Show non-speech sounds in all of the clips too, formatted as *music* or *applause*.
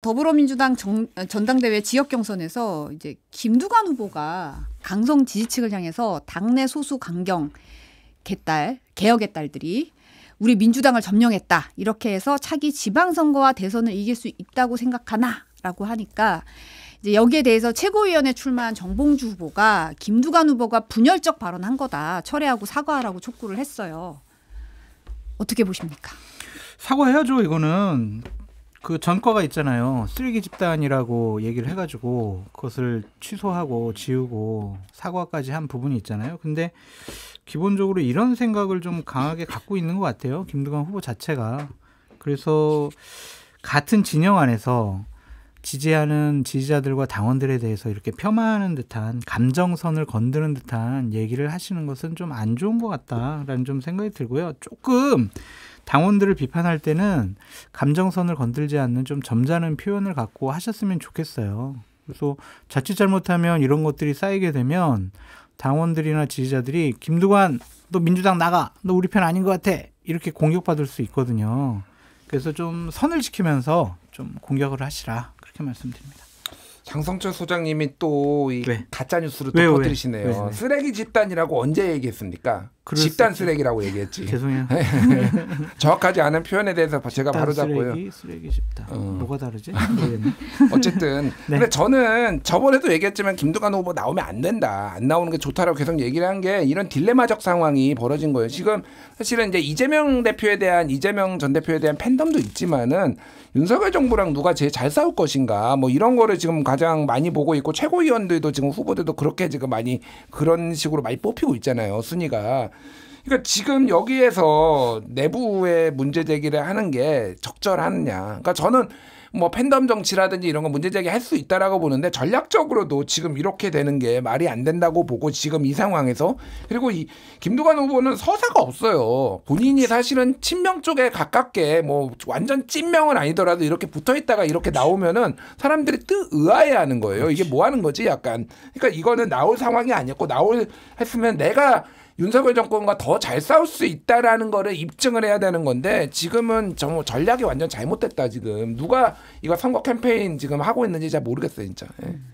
더불어민주당 정, 전당대회 지역 경선에서 이제 김두관 후보가 강성 지지층을 향해서 당내 소수 강경 개딸 개혁의 딸들이 우리 민주당을 점령했다 이렇게 해서 차기 지방선거와 대선을 이길 수 있다고 생각하나라고 하니까 이제 여기에 대해서 최고위원회 출마한 정봉주 후보가 김두관 후보가 분열적 발언한 거다 철회하고 사과하라고 촉구를 했어요. 어떻게 보십니까? 사과해야죠 이거는 그 전과가 있잖아요. 쓰레기 집단이라고 얘기를 해가지고 그것을 취소하고 지우고 사과까지 한 부분이 있잖아요. 근데 기본적으로 이런 생각을 좀 강하게 갖고 있는 것 같아요. 김두관 후보 자체가. 그래서 같은 진영 안에서 지지하는 지지자들과 당원들에 대해서 이렇게 폄하하는 듯한 감정선을 건드는 듯한 얘기를 하시는 것은 좀 안 좋은 것 같다라는 좀 생각이 들고요. 조금 당원들을 비판할 때는 감정선을 건들지 않는 좀 점잖은 표현을 갖고 하셨으면 좋겠어요. 그래서 자칫 잘못하면 이런 것들이 쌓이게 되면 당원들이나 지지자들이 김두관 너 민주당 나가 너 우리 편 아닌 것 같아 이렇게 공격받을 수 있거든요. 그래서 좀 선을 지키면서 좀 공격을 하시라 이렇게 말씀드립니다. 장성철 소장님이 또이 가짜 뉴스를 또 네. 퍼뜨리시네요. 왜, 왜, 쓰레기 집단이라고 언제 얘기했습니까? 집단 쓰레기라고 얘기했지. 죄송해요. *laughs* 정확하지 않은 표현에 대해서 제가 바로 잡고요. 쓰레기, 집단. 어. 뭐가 다르지? *laughs* 어쨌든 *laughs* 네. 근데 저는 저번에도 얘기했지만 김두관 후보 나오면 안 된다. 안 나오는 게 좋다라고 계속 얘기를 한 게 이런 딜레마적 상황이 벌어진 거예요. 지금 사실은 이제 이재명 대표에 대한 이재명 전 대표에 대한 팬덤도 있지만은 윤석열 정부랑 누가 제일 잘 싸울 것인가 뭐 이런 거를 지금 가장 많이 보고 있고 최고위원들도 지금 후보들도 그렇게 지금 많이 그런 식으로 많이 뽑히고 있잖아요 순위가 그러니까 지금 여기에서 내부의 문제 제기를 하는 게 적절하느냐. 그러니까 저는 뭐 팬덤 정치라든지 이런 거 문제 제기할 수 있다라고 보는데 전략적으로도 지금 이렇게 되는 게 말이 안 된다고 보고 지금 이 상황에서 그리고 이 김두관 후보는 서사가 없어요. 본인이 사실은 친명 쪽에 가깝게 뭐 완전 찐명은 아니더라도 이렇게 붙어 있다가 이렇게 나오면은 사람들이 뜨 의아해하는 거예요. 이게 뭐 하는 거지 약간. 그러니까 이거는 나올 상황이 아니었고 나올 했으면 내가 윤석열 정권과 더 잘 싸울 수 있다라는 거를 입증을 해야 되는 건데 지금은 정말 전략이 완전 잘못됐다 지금 누가 이거 선거 캠페인 지금 하고 있는지 잘 모르겠어요 진짜. 예. 음.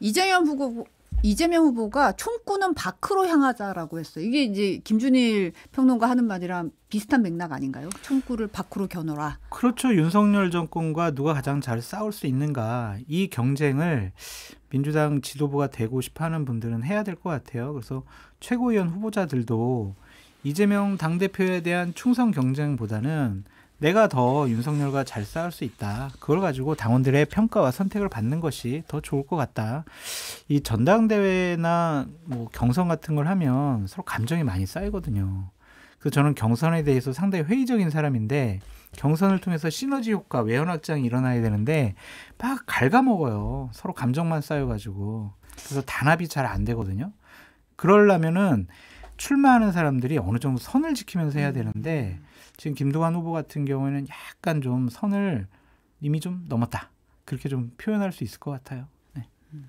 이재명 후보 이재명 후보가 총구는 밖으로 향하자라고 했어요. 이게 이제 김준일 평론가 하는 말이랑 비슷한 맥락 아닌가요? 총구를 밖으로 겨누라. 그렇죠. 윤석열 정권과 누가 가장 잘 싸울 수 있는가 이 경쟁을 민주당 지도부가 되고 싶어하는 분들은 해야 될 것 같아요. 그래서 최고위원 후보자들도 이재명 당 대표에 대한 충성 경쟁보다는 내가 더 윤석열과 잘 싸울 수 있다. 그걸 가지고 당원들의 평가와 선택을 받는 것이 더 좋을 것 같다. 이 전당대회나 뭐 경선 같은 걸 하면 서로 감정이 많이 쌓이거든요. 그래서 저는 경선에 대해서 상당히 회의적인 사람인데 경선을 통해서 시너지 효과, 외연 확장이 일어나야 되는데 막 갉아먹어요. 서로 감정만 쌓여가지고 그래서 단합이 잘 안 되거든요. 그러려면은 출마하는 사람들이 어느 정도 선을 지키면서 해야 음. 되는데 지금 김두관 후보 같은 경우에는 약간 좀 선을 이미 좀 넘었다 그렇게 좀 표현할 수 있을 것 같아요. 네. 음.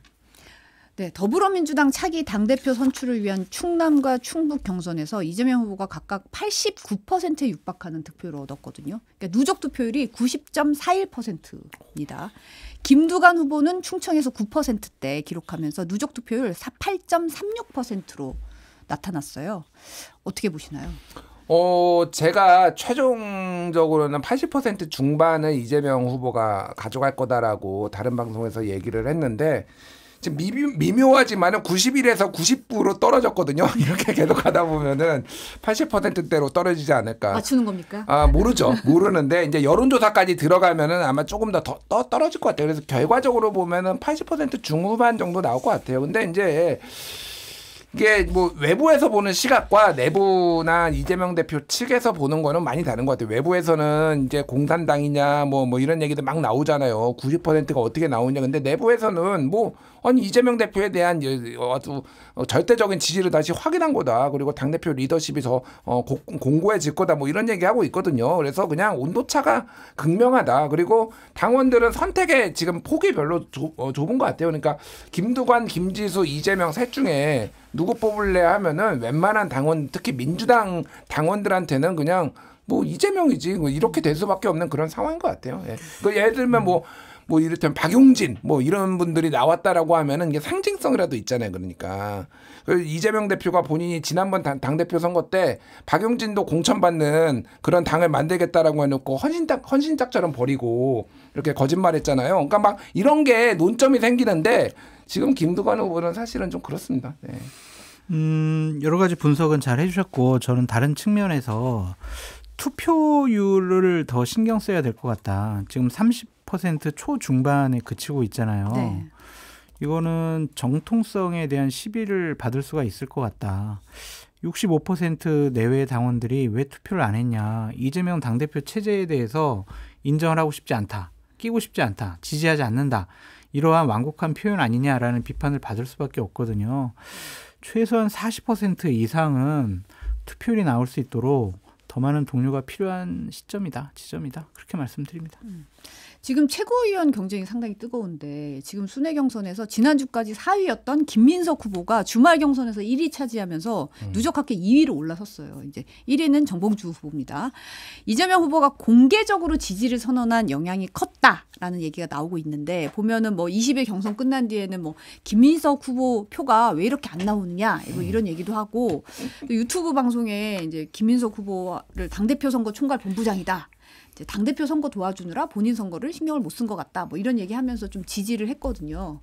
네, 더불어민주당 차기 당대표 선출을 위한 충남과 충북 경선에서 이재명 후보가 각각 89%에 육박하는 득표를 얻었거든요. 그러니까 누적 투표율이 90.41%입니다. 김두관 후보는 충청에서 9%대 기록하면서 누적 투표율 8.36%로 나타났어요. 어떻게 보시나요? 어, 제가 최종적으로는 80% 중반을 이재명 후보가 가져갈 거다라고 다른 방송에서 얘기를 했는데 지금 미묘, 하지만은 9일에서 90%로 떨어졌거든요. *laughs* 이렇게 계속 가다 보면은 80%대로 떨어지지 않을까. 맞추는 겁니까? 아 모르죠. 모르는데 이제 여론조사까지 들어가면은 아마 조금 더, 더 떨어질 것 같아요. 그래서 결과적으로 보면은 80% 중후반 정도 나올 것 같아요. 근데 이제 이게 뭐 외부에서 보는 시각과 내부나 이재명 대표 측에서 보는 거는 많이 다른 것 같아요. 외부에서는 이제 공산당이냐 뭐뭐 뭐 이런 얘기도 막 나오잖아요. 90%가 어떻게 나오냐. 근데 내부에서는 뭐 아니 이재명 대표에 대한 아주 예, 어, 절대적인 지지를 다시 확인한 거다. 그리고 당 대표 리더십이 더 어, 공고해질 거다. 뭐 이런 얘기 하고 있거든요. 그래서 그냥 온도차가 극명하다. 그리고 당원들은 선택의 지금 폭이 별로 좁, 어, 좁은 것 같아요. 그러니까 김두관, 김지수, 이재명 셋 중에 누구 뽑을래 하면은 웬만한 당원 특히 민주당 당원들한테는 그냥 뭐 이재명이지 뭐 이렇게 될 수밖에 없는 그런 상황인 것 같아요. 예. 그 예를 들면 뭐 음. 뭐 이를테면 박용진 뭐 이런 분들이 나왔다라고 하면은 이게 상징성이라도 있잖아요. 그러니까 그 이재명 대표가 본인이 지난번 당, 대표 선거 때 박용진도 공천받는 그런 당을 만들겠다라고 해놓고 헌신작 헌신작처럼 버리고 이렇게 거짓말했잖아요. 그러니까 막 이런 게 논점이 생기는데 지금 김두관 후보는 사실은 좀 그렇습니다. 네. 음, 여러 가지 분석은 잘 해주셨고, 저는 다른 측면에서 투표율을 더 신경 써야 될 것 같다. 지금 30, 10% 초중반에 그치고 있잖아요. 네. 이거는 정통성에 대한 시비를 받을 수가 있을 것 같다. 65% 내외 당원들이 왜 투표를 안 했냐. 이재명 당대표 체제에 대해서 인정을 하고 싶지 않다. 끼고 싶지 않다. 지지하지 않는다. 이러한 완곡한 표현 아니냐라는 비판을 받을 수밖에 없거든요. 최소한 40% 이상은 투표율이 나올 수 있도록 더 많은 동료가 필요한 시점이다, 지점이다. 그렇게 말씀드립니다. 음. 지금 최고위원 경쟁이 상당히 뜨거운데 지금 순회 경선에서 지난주까지 4위였던 김민석 후보가 주말 경선에서 1위 차지하면서 음. 누적하게 2위로 올라섰어요. 이제 1위는 정봉주 후보입니다. 이재명 후보가 공개적으로 지지를 선언한 영향이 컸다라는 얘기가 나오고 있는데 보면은 뭐 20일 경선 끝난 뒤에는 뭐 김민석 후보 표가 왜 이렇게 안 나오느냐 뭐 음. 이런 얘기도 하고 유튜브 방송에 이제 김민석 후보를 당대표 선거 총괄 본부장이다. 당 대표 선거 도와주느라 본인 선거를 신경을 못 쓴 것 같다. 뭐 이런 얘기하면서 좀 지지를 했거든요.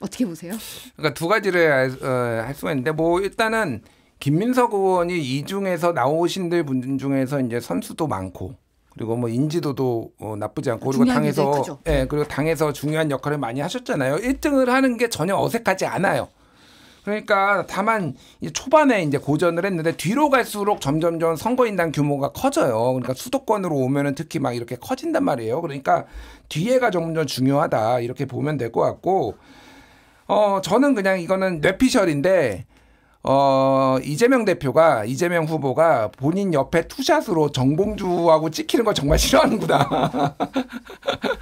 어떻게 보세요? 그러니까 두 가지를 알, 어, 할 수가 있는데 뭐 일단은 김민석 의원이 이 중에서 나오신 분 중에서 이제 선수도 많고 그리고 뭐 인지도도 어, 나쁘지 않고 그리고 당에서 예 그리고 당에서 중요한 역할을 많이 하셨잖아요. 1등을 하는 게 전혀 어색하지 않아요. 그러니까 다만 이제 초반에 이제 고전을 했는데 뒤로 갈수록 점점점 선거인단 규모가 커져요. 그러니까 수도권으로 오면은 특히 막 이렇게 커진단 말이에요. 그러니까 뒤에가 점점 중요하다 이렇게 보면 될 것 같고 어 저는 그냥 이거는 뇌피셜인데 어, 이재명 대표가, 이재명 후보가 본인 옆에 투샷으로 정봉주하고 찍히는 걸 정말 싫어하는구나. *laughs*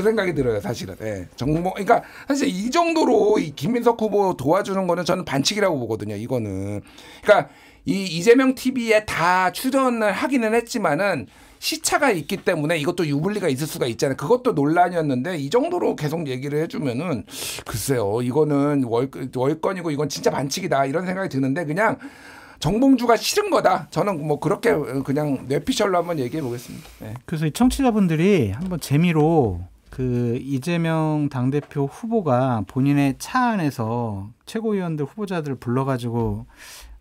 그 생각이 들어요, 사실은. 예. 정모, 그러니까 사실 이 정도로 이 김민석 후보 도와주는 거는 저는 반칙이라고 보거든요, 이거는. 그러니까 이 이재명 TV에 다 출연을 하기는 했지만은 시차가 있기 때문에 이것도 유불리가 있을 수가 있잖아요. 그것도 논란이었는데 이 정도로 계속 얘기를 해주면은 글쎄요, 이거는 월, 월권이고 이건 진짜 반칙이다 이런 생각이 드는데 그냥 정봉주가 싫은 거다. 저는 뭐 그렇게 그냥 뇌피셜로 한번 얘기해 보겠습니다. 네. 그래서 청취자분들이 한번 재미로 그 이재명 당대표 후보가 본인의 차 안에서 최고위원들 후보자들을 불러가지고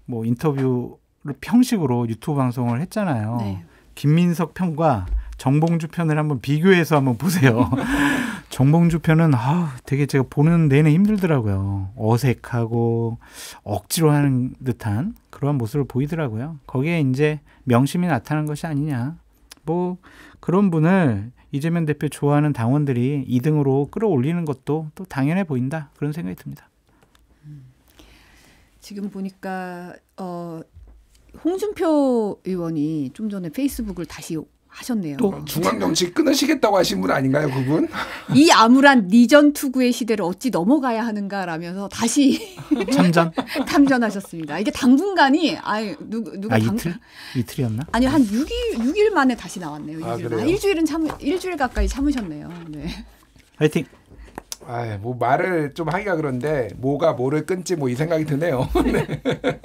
뭐 인터뷰를 평식으로 유튜브 방송을 했잖아요. 네. 김민석 편과 정봉주 편을 한번 비교해서 한번 보세요. *laughs* 정봉주 편은 아, 되게 제가 보는 내내 힘들더라고요. 어색하고 억지로 하는 듯한 그러한 모습을 보이더라고요. 거기에 이제 명심이 나타난 것이 아니냐. 뭐 그런 분을 이재명 대표 좋아하는 당원들이 2등으로 끌어올리는 것도 또 당연해 보인다 그런 생각이 듭니다. 음. 지금 보니까 어, 홍준표 의원이 좀 전에 페이스북을 다시 하셨네요. 또 어, 중앙 정치 끊으시겠다고 하신 분 아닌가요, 그분? *laughs* 이 암울한 니전 투구의 시대를 어찌 넘어가야 하는가라면서 다시 *laughs* 참전 탐전하셨습니다. 이게 당분간이 아이 누구 누가 아, 이틀 이틀이었나? 아니 한 6일 6일 만에 다시 나왔네요. 6일 아, 만 아, 일주일은 참 일주일 가까이 참으셨네요. 네. 화이팅. 아뭐 말을 좀 하기가 그런데 뭐가 뭐를 끊지 뭐 이 생각이 드네요. *laughs* 네.